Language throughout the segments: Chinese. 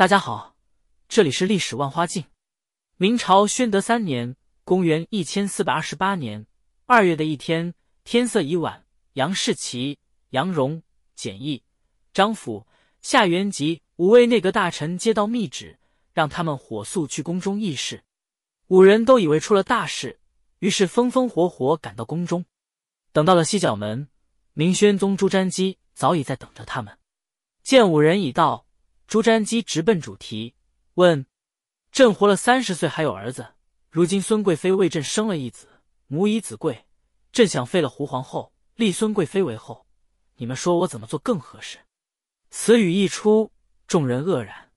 大家好，这里是历史万花镜。明朝宣德三年，公元一千四百二十八年二月的一天，天色已晚，杨士奇、杨荣、简易、张辅、夏元吉五位内阁大臣接到密旨，让他们火速去宫中议事。五人都以为出了大事，于是风风火火赶到宫中。等到了西角门，明宣宗朱瞻基早已在等着他们。见五人已到。朱瞻基直奔主题，问：“朕活了三十岁，还有儿子。如今孙贵妃为朕生了一子，母以子贵，朕想废了胡皇后，立孙贵妃为后，你们说我怎么做更合适？”此语一出，众人愕然。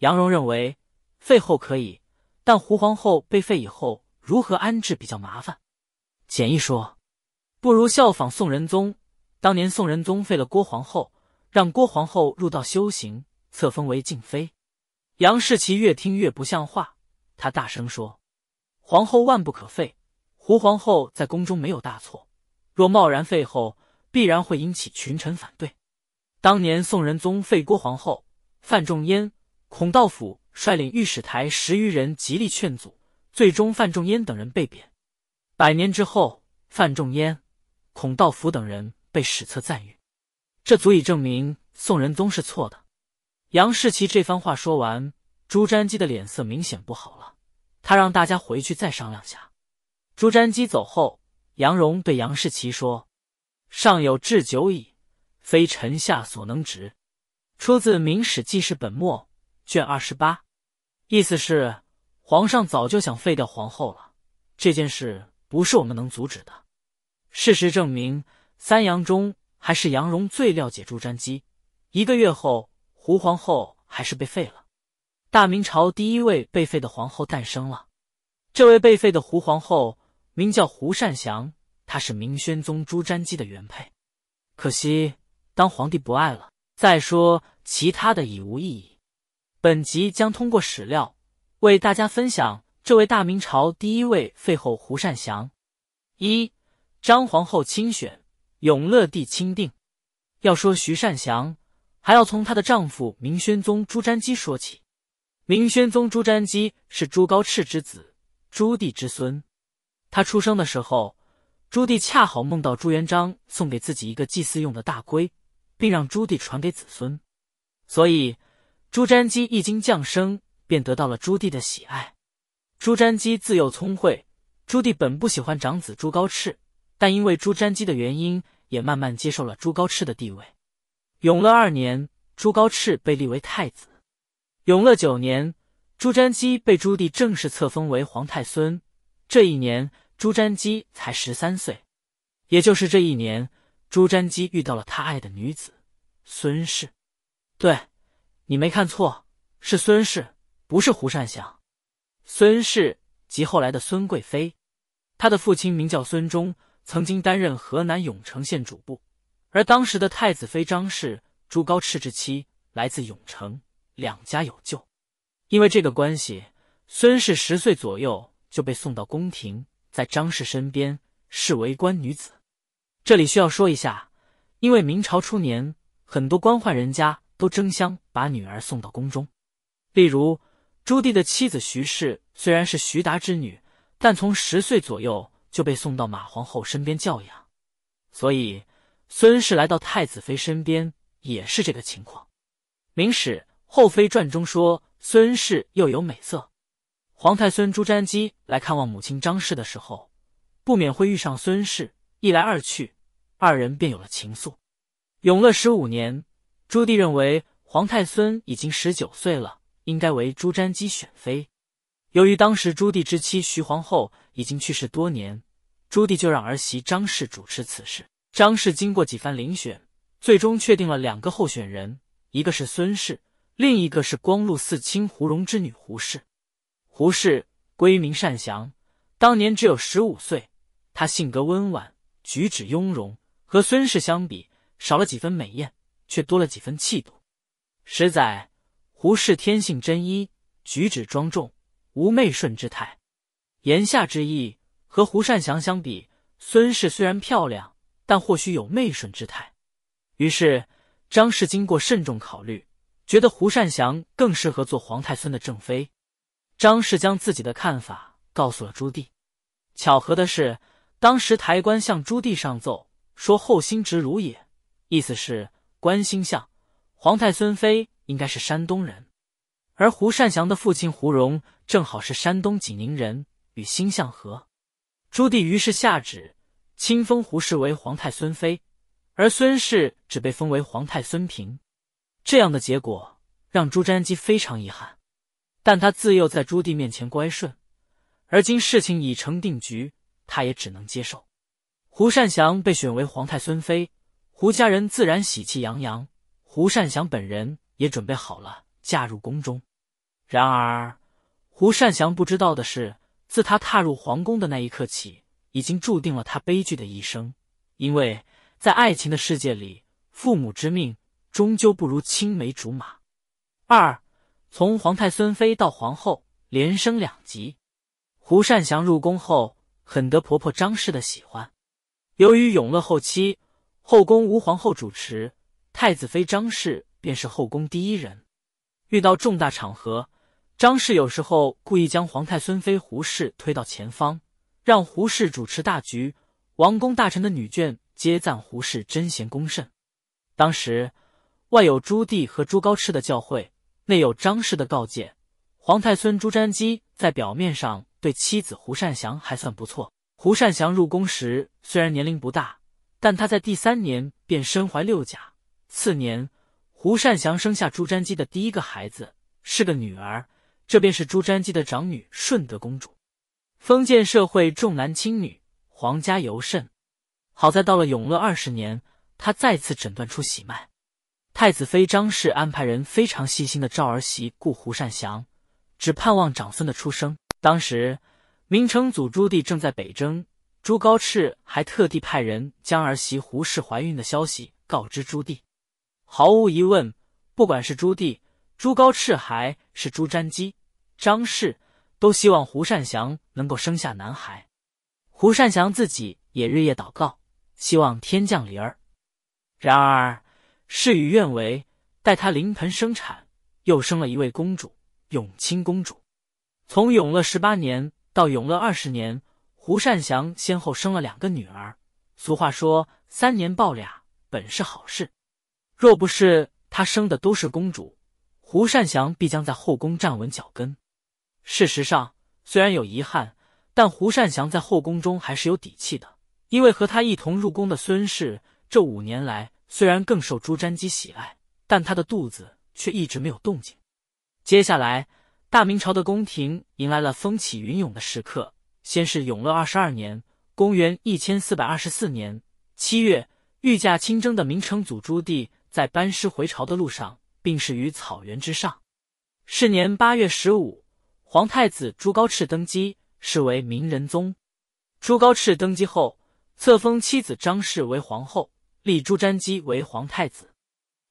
杨荣认为废后可以，但胡皇后被废以后如何安置比较麻烦。简意说：“不如效仿宋仁宗，当年宋仁宗废了郭皇后，让郭皇后入道修行。”册封为静妃，杨士奇越听越不像话。他大声说：“皇后万不可废，胡皇后在宫中没有大错，若贸然废后，必然会引起群臣反对。当年宋仁宗废郭皇后，范仲淹、孔道辅率领御史台十余人极力劝阻，最终范仲淹等人被贬。百年之后，范仲淹、孔道辅等人被史册赞誉，这足以证明宋仁宗是错的。”杨士奇这番话说完，朱瞻基的脸色明显不好了。他让大家回去再商量下。朱瞻基走后，杨荣对杨士奇说：“上有至久矣，非臣下所能执。”出自《明史记事本末》卷二十八，意思是皇上早就想废掉皇后了，这件事不是我们能阻止的。事实证明，三杨中还是杨荣最了解朱瞻基。一个月后。胡皇后还是被废了，大明朝第一位被废的皇后诞生了。这位被废的胡皇后名叫胡善祥，她是明宣宗朱瞻基的原配，可惜当皇帝不爱了。再说其他的已无意义。本集将通过史料为大家分享这位大明朝第一位废后胡善祥。一、张皇后亲选，永乐帝亲定。要说徐善祥。还要从她的丈夫明宣宗朱瞻基说起。明宣宗朱瞻基是朱高炽之子、朱棣之孙。他出生的时候，朱棣恰好梦到朱元璋送给自己一个祭祀用的大龟，并让朱棣传给子孙。所以，朱瞻基一经降生，便得到了朱棣的喜爱。朱瞻基自幼聪慧，朱棣本不喜欢长子朱高炽，但因为朱瞻基的原因，也慢慢接受了朱高炽的地位。永乐二年，朱高炽被立为太子。永乐九年，朱瞻基被朱棣正式册封为皇太孙。这一年，朱瞻基才十三岁。也就是这一年，朱瞻基遇到了他爱的女子孙氏。对，你没看错，是孙氏，不是胡善祥。孙氏即后来的孙贵妃，他的父亲名叫孙忠，曾经担任河南永城县主簿。而当时的太子妃张氏，朱高炽之妻，来自永城，两家有旧。因为这个关系，孙氏十岁左右就被送到宫廷，在张氏身边是为官女子。这里需要说一下，因为明朝初年，很多官宦人家都争相把女儿送到宫中。例如，朱棣的妻子徐氏虽然是徐达之女，但从十岁左右就被送到马皇后身边教养，所以。孙氏来到太子妃身边也是这个情况，《明史后妃传》中说，孙氏又有美色。皇太孙朱瞻基来看望母亲张氏的时候，不免会遇上孙氏，一来二去，二人便有了情愫。永乐十五年，朱棣认为皇太孙已经十九岁了，应该为朱瞻基选妃。由于当时朱棣之妻徐皇后已经去世多年，朱棣就让儿媳张氏主持此事。张氏经过几番遴选，最终确定了两个候选人，一个是孙氏，另一个是光禄寺卿胡蓉之女胡氏。胡氏，闺名善祥，当年只有十五岁。她性格温婉，举止雍容。和孙氏相比，少了几分美艳，却多了几分气度。十载，胡氏天性真一，举止庄重，无媚顺之态。言下之意，和胡善祥相比，孙氏虽然漂亮。但或许有媚顺之态，于是张氏经过慎重考虑，觉得胡善祥更适合做皇太孙的正妃。张氏将自己的看法告诉了朱棣。巧合的是，当时台官向朱棣上奏说：“后心直如也”，意思是官星相皇太孙妃应该是山东人，而胡善祥的父亲胡荣正好是山东济宁人，与星相合。朱棣于是下旨。清封胡氏为皇太孙妃，而孙氏只被封为皇太孙嫔。这样的结果让朱瞻基非常遗憾，但他自幼在朱棣面前乖顺，而今事情已成定局，他也只能接受。胡善祥被选为皇太孙妃，胡家人自然喜气洋洋，胡善祥本人也准备好了嫁入宫中。然而，胡善祥不知道的是，自他踏入皇宫的那一刻起。已经注定了他悲剧的一生，因为在爱情的世界里，父母之命终究不如青梅竹马。二，从皇太孙妃到皇后，连升两级。胡善祥入宫后，很得婆婆张氏的喜欢。由于永乐后期后宫无皇后主持，太子妃张氏便是后宫第一人。遇到重大场合，张氏有时候故意将皇太孙妃胡氏推到前方。让胡氏主持大局，王公大臣的女眷皆赞胡氏贞贤恭慎。当时外有朱棣和朱高炽的教诲，内有张氏的告诫。皇太孙朱瞻基在表面上对妻子胡善祥还算不错。胡善祥入宫时虽然年龄不大，但她在第三年便身怀六甲。次年，胡善祥生下朱瞻基的第一个孩子，是个女儿，这便是朱瞻基的长女顺德公主。封建社会重男轻女，皇家尤甚。好在到了永乐二十年，他再次诊断出喜脉。太子妃张氏安排人非常细心的照儿媳顾胡善祥，只盼望长孙的出生。当时明成祖朱棣正在北征，朱高炽还特地派人将儿媳胡氏怀孕的消息告知朱棣。毫无疑问，不管是朱棣、朱高炽还是朱瞻基、张氏。都希望胡善祥能够生下男孩，胡善祥自己也日夜祷告，希望天降麟儿。然而事与愿违，待他临盆生产，又生了一位公主，永清公主。从永乐十八年到永乐二十年，胡善祥先后生了两个女儿。俗话说“三年抱俩”本是好事，若不是他生的都是公主，胡善祥必将在后宫站稳脚跟。事实上，虽然有遗憾，但胡善祥在后宫中还是有底气的，因为和他一同入宫的孙氏，这五年来虽然更受朱瞻基喜爱，但他的肚子却一直没有动静。接下来，大明朝的宫廷迎来了风起云涌的时刻。先是永乐二十二年（公元一千四百二十四年）七月，御驾亲征的明成祖朱棣在班师回朝的路上病逝于草原之上。是年八月十五。皇太子朱高炽登基，是为明仁宗。朱高炽登基后，册封妻子张氏为皇后，立朱瞻基为皇太子。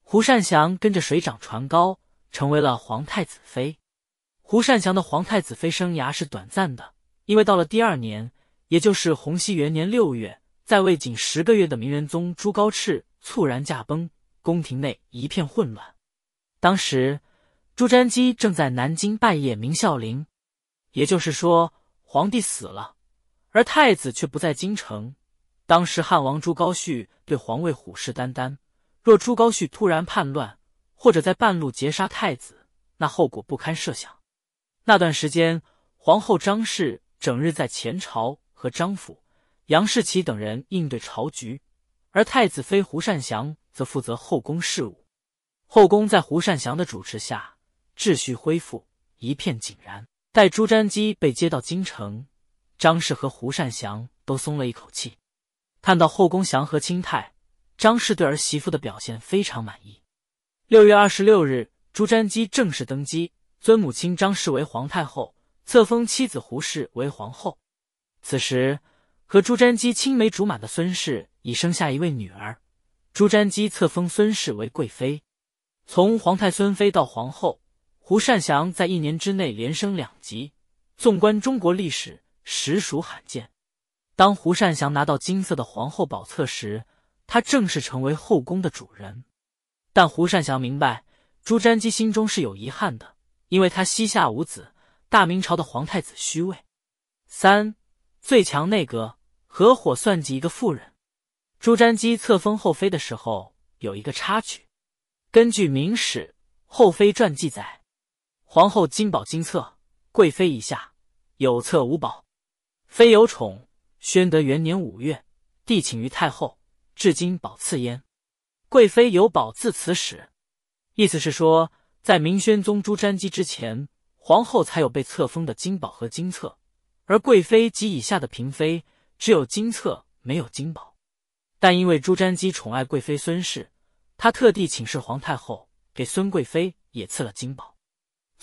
胡善祥跟着水涨船高，成为了皇太子妃。胡善祥的皇太子妃生涯是短暂的，因为到了第二年，也就是洪熙元年六月，在位仅十个月的明仁宗朱高炽猝然驾崩，宫廷内一片混乱。当时。朱瞻基正在南京拜谒明孝陵，也就是说，皇帝死了，而太子却不在京城。当时汉王朱高煦对皇位虎视眈眈，若朱高煦突然叛乱，或者在半路截杀太子，那后果不堪设想。那段时间，皇后张氏整日在前朝和张府、杨士奇等人应对朝局，而太子妃胡善祥则负责后宫事务。后宫在胡善祥的主持下。秩序恢复，一片井然。待朱瞻基被接到京城，张氏和胡善祥都松了一口气。看到后宫祥和清泰，张氏对儿媳妇的表现非常满意。六月二十六日，朱瞻基正式登基，尊母亲张氏为皇太后，册封妻子胡氏为皇后。此时，和朱瞻基青梅竹马的孙氏已生下一位女儿，朱瞻基册封孙氏为贵妃。从皇太孙妃到皇后。胡善祥在一年之内连升两级，纵观中国历史，实属罕见。当胡善祥拿到金色的皇后宝册时，他正式成为后宫的主人。但胡善祥明白，朱瞻基心中是有遗憾的，因为他膝下无子，大明朝的皇太子虚位。三最强内阁合伙算计一个妇人。朱瞻基册封后妃的时候，有一个插曲。根据《明史后妃传》记载。皇后金宝金册，贵妃以下有册无宝，妃有宠。宣德元年五月，帝请于太后，至今宝赐焉。贵妃有宝，自此始。意思是说，在明宣宗朱瞻基之前，皇后才有被册封的金宝和金册，而贵妃及以下的嫔妃只有金册没有金宝。但因为朱瞻基宠爱贵妃孙氏，他特地请示皇太后，给孙贵妃也赐了金宝。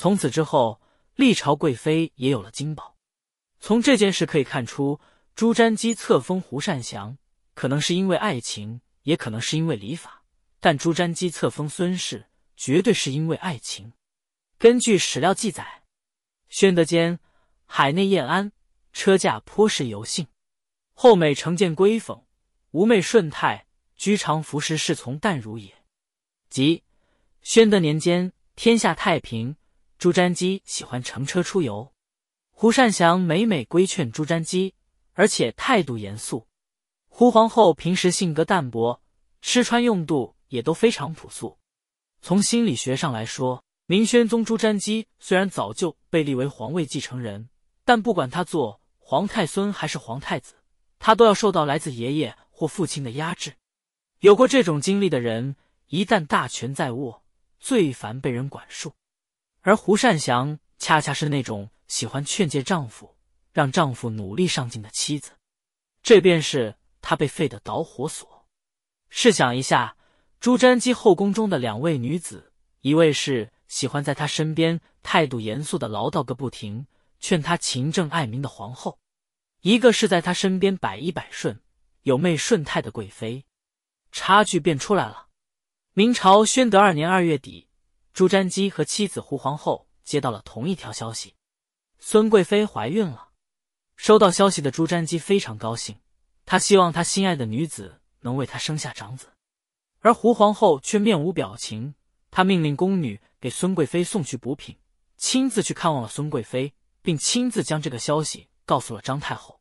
从此之后，历朝贵妃也有了金宝。从这件事可以看出，朱瞻基册封胡善祥，可能是因为爱情，也可能是因为礼法。但朱瞻基册封孙氏，绝对是因为爱情。根据史料记载，宣德间，海内宴安，车驾颇是游幸。后美承见闺讽，吾媚顺泰，居常服食侍从淡如也。即宣德年间，天下太平。朱瞻基喜欢乘车出游，胡善祥每每规劝朱瞻基，而且态度严肃。胡皇后平时性格淡泊，吃穿用度也都非常朴素。从心理学上来说，明宣宗朱瞻基虽然早就被立为皇位继承人，但不管他做皇太孙还是皇太子，他都要受到来自爷爷或父亲的压制。有过这种经历的人，一旦大权在握，最烦被人管束。而胡善祥恰恰是那种喜欢劝诫丈夫、让丈夫努力上进的妻子，这便是她被废的导火索。试想一下，朱瞻基后宫中的两位女子，一位是喜欢在他身边态度严肃的唠叨个不停、劝他勤政爱民的皇后，一个是在他身边百依百顺、有媚顺态的贵妃，差距便出来了。明朝宣德二年二月底。朱瞻基和妻子胡皇后接到了同一条消息：孙贵妃怀孕了。收到消息的朱瞻基非常高兴，他希望他心爱的女子能为他生下长子。而胡皇后却面无表情，她命令宫女给孙贵妃送去补品，亲自去看望了孙贵妃，并亲自将这个消息告诉了张太后。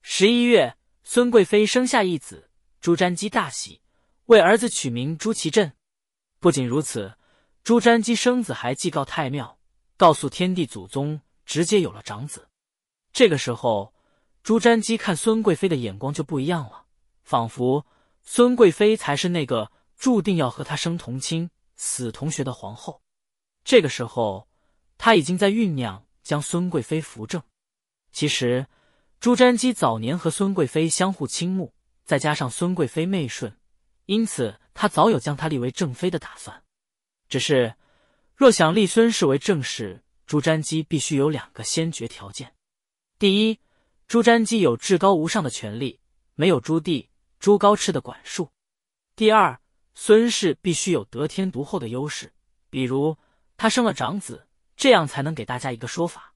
十一月，孙贵妃生下一子，朱瞻基大喜，为儿子取名朱祁镇。不仅如此。朱瞻基生子还祭告太庙，告诉天地祖宗，直接有了长子。这个时候，朱瞻基看孙贵妃的眼光就不一样了，仿佛孙贵妃才是那个注定要和他生同亲、死同学的皇后。这个时候，他已经在酝酿将孙贵妃扶正。其实，朱瞻基早年和孙贵妃相互倾慕，再加上孙贵妃媚顺，因此他早有将她立为正妃的打算。只是，若想立孙氏为正室，朱瞻基必须有两个先决条件：第一，朱瞻基有至高无上的权力，没有朱棣、朱高炽的管束；第二，孙氏必须有得天独厚的优势，比如他生了长子，这样才能给大家一个说法。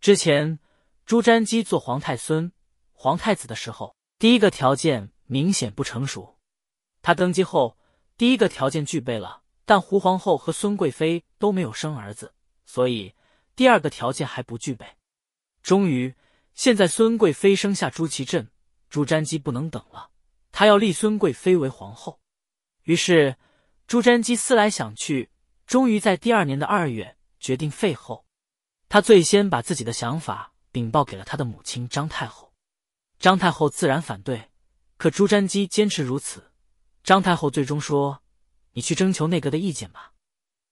之前朱瞻基做皇太孙、皇太子的时候，第一个条件明显不成熟；他登基后，第一个条件具备了。但胡皇后和孙贵妃都没有生儿子，所以第二个条件还不具备。终于，现在孙贵妃生下朱祁镇，朱瞻基不能等了，他要立孙贵妃为皇后。于是，朱瞻基思来想去，终于在第二年的二月决定废后。他最先把自己的想法禀报给了他的母亲张太后，张太后自然反对，可朱瞻基坚持如此。张太后最终说。你去征求内阁的意见吧。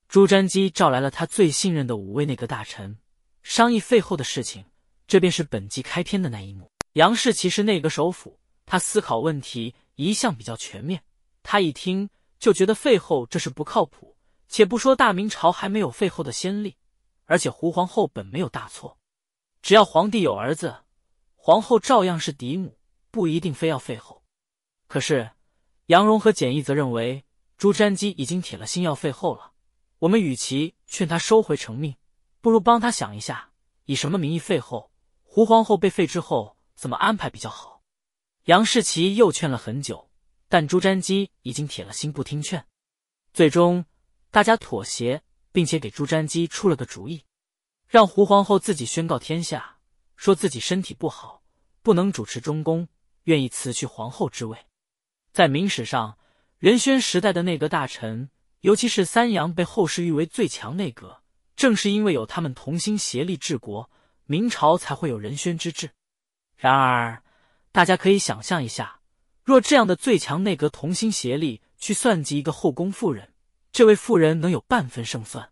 朱瞻基召来了他最信任的五位内阁大臣，商议废后的事情。这便是本集开篇的那一幕。杨氏奇是内阁首辅，他思考问题一向比较全面。他一听就觉得废后这是不靠谱。且不说大明朝还没有废后的先例，而且胡皇后本没有大错，只要皇帝有儿子，皇后照样是嫡母，不一定非要废后。可是杨荣和简亿则认为。朱瞻基已经铁了心要废后了，我们与其劝他收回成命，不如帮他想一下，以什么名义废后？胡皇后被废之后，怎么安排比较好？杨士奇又劝了很久，但朱瞻基已经铁了心不听劝，最终大家妥协，并且给朱瞻基出了个主意，让胡皇后自己宣告天下，说自己身体不好，不能主持中宫，愿意辞去皇后之位。在明史上。仁宣时代的内阁大臣，尤其是三杨，被后世誉为最强内阁。正是因为有他们同心协力治国，明朝才会有仁宣之治。然而，大家可以想象一下，若这样的最强内阁同心协力去算计一个后宫妇人，这位妇人能有半分胜算？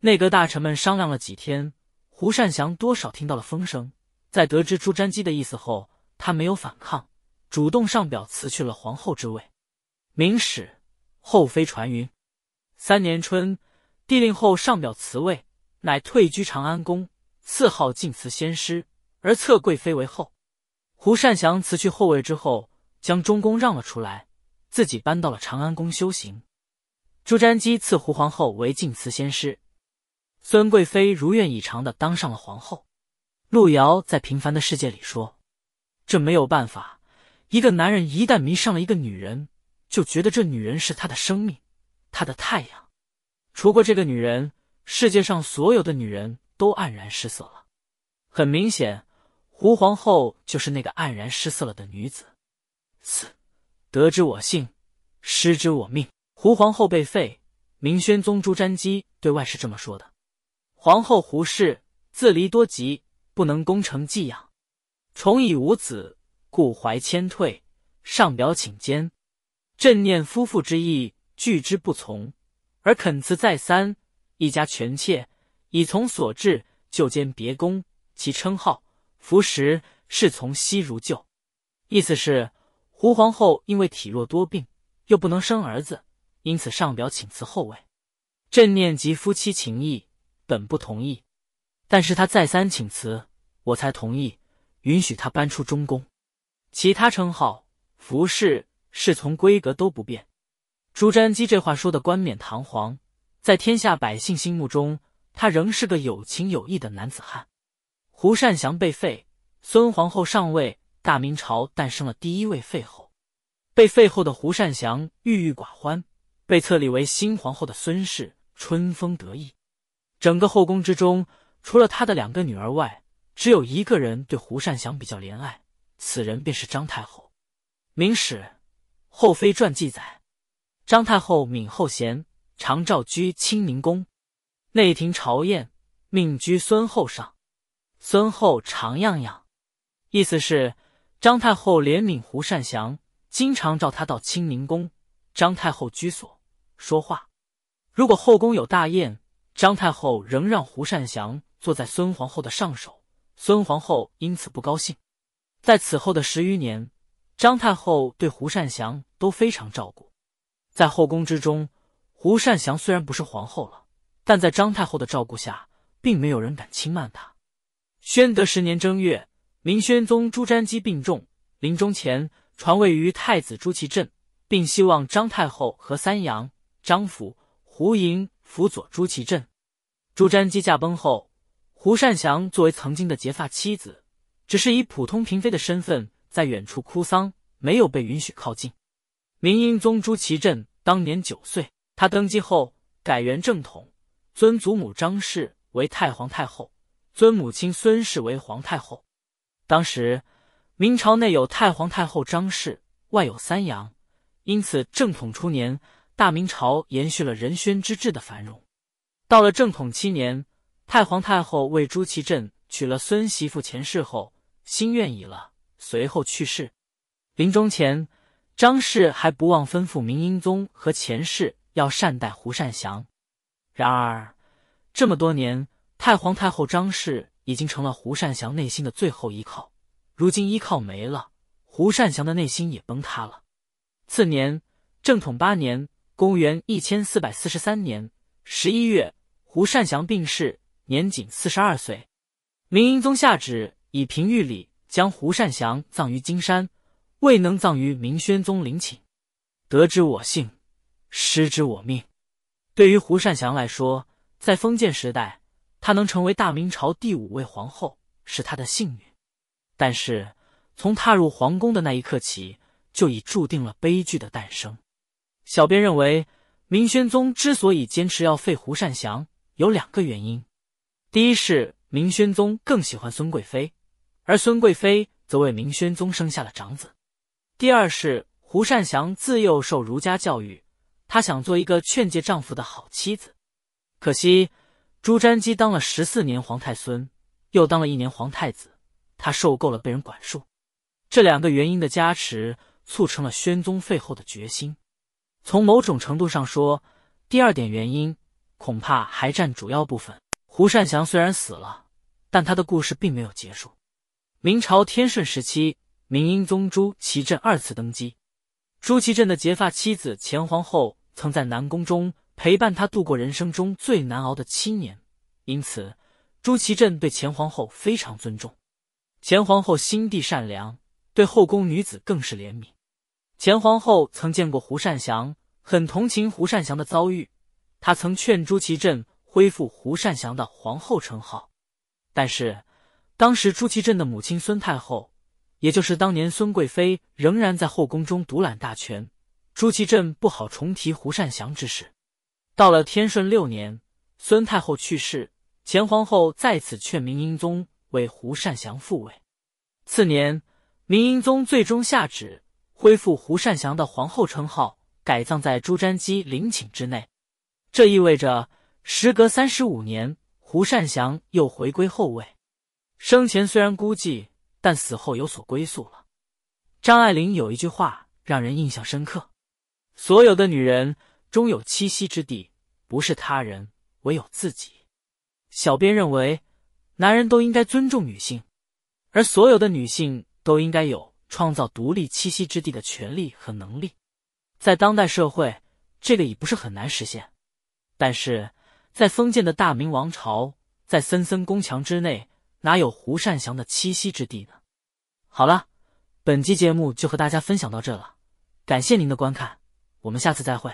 内阁大臣们商量了几天，胡善祥多少听到了风声，在得知朱瞻基的意思后，他没有反抗，主动上表辞去了皇后之位。《明史》后妃传云：三年春，帝令后上表辞位，乃退居长安宫，赐号晋慈先师，而册贵妃为后。胡善祥辞去后位之后，将中宫让了出来，自己搬到了长安宫修行。朱瞻基赐胡皇后为晋慈先师，孙贵妃如愿以偿的当上了皇后。路遥在《平凡的世界》里说：“这没有办法，一个男人一旦迷上了一个女人。”就觉得这女人是他的生命，他的太阳。除过这个女人，世界上所有的女人都黯然失色了。很明显，胡皇后就是那个黯然失色了的女子。四得之我幸，失之我命。胡皇后被废，明宣宗朱瞻基对外是这么说的：“皇后胡氏，自离多疾，不能功成寄养，宠以无子，故怀谦退，上表请监。”朕念夫妇之意，拒之不从，而恳辞再三，一家权妾已从所至，就兼别宫，其称号、服食、侍从悉如旧。意思是，胡皇后因为体弱多病，又不能生儿子，因此上表请辞后位。朕念及夫妻情谊，本不同意，但是他再三请辞，我才同意，允许他搬出中宫，其他称号、服饰。侍从规格都不变，朱瞻基这话说的冠冕堂皇，在天下百姓心目中，他仍是个有情有义的男子汉。胡善祥被废，孙皇后上位，大明朝诞生了第一位废后。被废后的胡善祥郁郁寡欢，被册立为新皇后的孙氏春风得意。整个后宫之中，除了他的两个女儿外，只有一个人对胡善祥比较怜爱，此人便是张太后。明史。《后妃传》记载，张太后闵后贤，常召居清宁宫，内廷朝宴，命居孙后上。孙后常样样，意思是张太后怜悯胡善祥，经常召他到清宁宫，张太后居所说话。如果后宫有大宴，张太后仍让胡善祥坐在孙皇后的上首，孙皇后因此不高兴。在此后的十余年。张太后对胡善祥都非常照顾，在后宫之中，胡善祥虽然不是皇后了，但在张太后的照顾下，并没有人敢轻慢她。宣德十年正月，明宣宗朱瞻基病重，临终前传位于太子朱祁镇，并希望张太后和三阳、张府、胡莹辅佐朱祁镇。朱瞻基驾崩后，胡善祥作为曾经的结发妻子，只是以普通嫔妃的身份。在远处哭丧，没有被允许靠近。明英宗朱祁镇当年九岁，他登基后改元正统，尊祖母张氏为太皇太后，尊母亲孙氏为皇太后。当时明朝内有太皇太后张氏，外有三杨，因此正统初年大明朝延续了仁宣之治的繁荣。到了正统七年，太皇太后为朱祁镇娶了孙媳妇，前世后心愿已了。随后去世，临终前，张氏还不忘吩咐明英宗和钱氏要善待胡善祥。然而，这么多年，太皇太后张氏已经成了胡善祥内心的最后依靠。如今依靠没了，胡善祥的内心也崩塌了。次年正统八年（公元1443年）十一月，胡善祥病逝，年仅四十二岁。明英宗下旨以平玉礼。将胡善祥葬于金山，未能葬于明宣宗陵寝。得之我幸，失之我命。对于胡善祥来说，在封建时代，他能成为大明朝第五位皇后是他的幸运，但是从踏入皇宫的那一刻起，就已注定了悲剧的诞生。小编认为，明宣宗之所以坚持要废胡善祥，有两个原因：第一是明宣宗更喜欢孙贵妃。而孙贵妃则为明宣宗生下了长子。第二是胡善祥自幼受儒家教育，他想做一个劝诫丈夫的好妻子。可惜朱瞻基当了十四年皇太孙，又当了一年皇太子，他受够了被人管束。这两个原因的加持，促成了宣宗废后的决心。从某种程度上说，第二点原因恐怕还占主要部分。胡善祥虽然死了，但他的故事并没有结束。明朝天顺时期，明英宗朱祁镇二次登基，朱祁镇的结发妻子钱皇后曾在南宫中陪伴他度过人生中最难熬的七年，因此朱祁镇对钱皇后非常尊重。钱皇后心地善良，对后宫女子更是怜悯。钱皇后曾见过胡善祥，很同情胡善祥的遭遇，她曾劝朱祁镇恢复胡善祥的皇后称号，但是。当时朱祁镇的母亲孙太后，也就是当年孙贵妃，仍然在后宫中独揽大权。朱祁镇不好重提胡善祥之事。到了天顺六年，孙太后去世，前皇后再次劝明英宗为胡善祥复位。次年，明英宗最终下旨恢复胡善祥的皇后称号，改葬在朱瞻基陵寝之内。这意味着，时隔三十五年，胡善祥又回归后位。生前虽然孤寂，但死后有所归宿了。张爱玲有一句话让人印象深刻：“所有的女人终有栖息之地，不是他人，唯有自己。”小编认为，男人都应该尊重女性，而所有的女性都应该有创造独立栖息之地的权利和能力。在当代社会，这个已不是很难实现，但是在封建的大明王朝，在森森宫墙之内。哪有胡善祥的栖息之地呢？好了，本期节目就和大家分享到这了，感谢您的观看，我们下次再会。